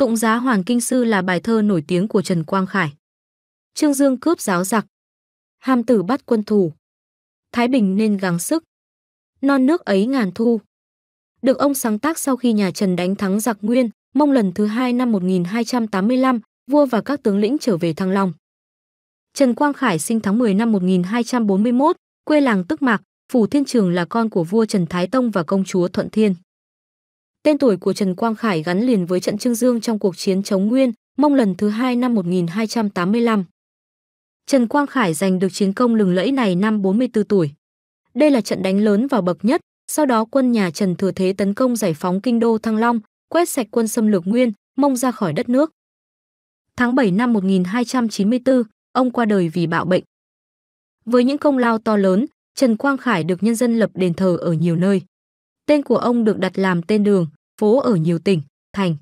Tụng giá Hoàng Kinh Sư là bài thơ nổi tiếng của Trần Quang Khải. Trương Dương cướp giáo giặc. Hàm tử bắt quân thủ. Thái Bình nên gắng sức. Non nước ấy ngàn thu. Được ông sáng tác sau khi nhà Trần đánh thắng giặc Nguyên, mông lần thứ hai năm 1285, vua và các tướng lĩnh trở về Thăng Long. Trần Quang Khải sinh tháng 10 năm 1241, quê làng Tức Mạc, Phủ Thiên Trường là con của vua Trần Thái Tông và công chúa Thuận Thiên. Tên tuổi của Trần Quang Khải gắn liền với trận Trương Dương trong cuộc chiến chống Nguyên, Mông lần thứ hai năm 1285. Trần Quang Khải giành được chiến công lừng lẫy này năm 44 tuổi. Đây là trận đánh lớn vào bậc nhất, sau đó quân nhà Trần thừa thế tấn công giải phóng kinh đô Thăng Long, quét sạch quân xâm lược Nguyên, Mông ra khỏi đất nước. Tháng 7 năm 1294, ông qua đời vì bạo bệnh. Với những công lao to lớn, Trần Quang Khải được nhân dân lập đền thờ ở nhiều nơi. Tên của ông được đặt làm tên đường, phố ở nhiều tỉnh, thành.